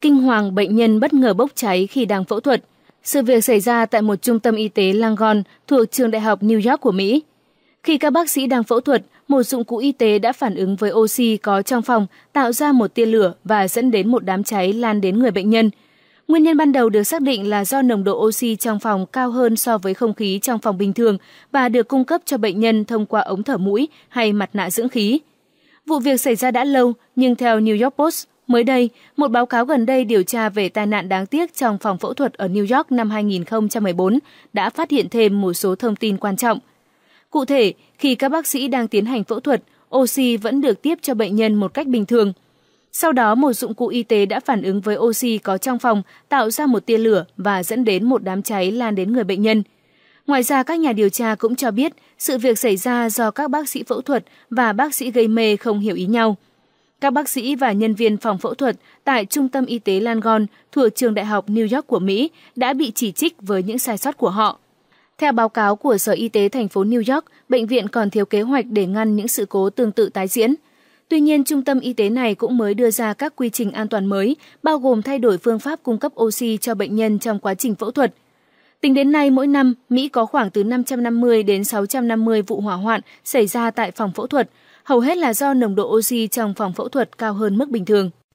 Kinh hoàng bệnh nhân bất ngờ bốc cháy khi đang phẫu thuật. Sự việc xảy ra tại một trung tâm y tế Langon thuộc trường đại học New York của Mỹ. Khi các bác sĩ đang phẫu thuật, một dụng cụ y tế đã phản ứng với oxy có trong phòng tạo ra một tia lửa và dẫn đến một đám cháy lan đến người bệnh nhân. Nguyên nhân ban đầu được xác định là do nồng độ oxy trong phòng cao hơn so với không khí trong phòng bình thường và được cung cấp cho bệnh nhân thông qua ống thở mũi hay mặt nạ dưỡng khí. Vụ việc xảy ra đã lâu, nhưng theo New York Post, Mới đây, một báo cáo gần đây điều tra về tai nạn đáng tiếc trong phòng phẫu thuật ở New York năm 2014 đã phát hiện thêm một số thông tin quan trọng. Cụ thể, khi các bác sĩ đang tiến hành phẫu thuật, oxy vẫn được tiếp cho bệnh nhân một cách bình thường. Sau đó, một dụng cụ y tế đã phản ứng với oxy có trong phòng, tạo ra một tia lửa và dẫn đến một đám cháy lan đến người bệnh nhân. Ngoài ra, các nhà điều tra cũng cho biết sự việc xảy ra do các bác sĩ phẫu thuật và bác sĩ gây mê không hiểu ý nhau – các bác sĩ và nhân viên phòng phẫu thuật tại Trung tâm Y tế Langon thuộc trường đại học New York của Mỹ đã bị chỉ trích với những sai sót của họ. Theo báo cáo của Sở Y tế thành phố New York, bệnh viện còn thiếu kế hoạch để ngăn những sự cố tương tự tái diễn. Tuy nhiên, trung tâm y tế này cũng mới đưa ra các quy trình an toàn mới, bao gồm thay đổi phương pháp cung cấp oxy cho bệnh nhân trong quá trình phẫu thuật. Tính đến nay, mỗi năm, Mỹ có khoảng từ 550 đến 650 vụ hỏa hoạn xảy ra tại phòng phẫu thuật, hầu hết là do nồng độ oxy trong phòng phẫu thuật cao hơn mức bình thường.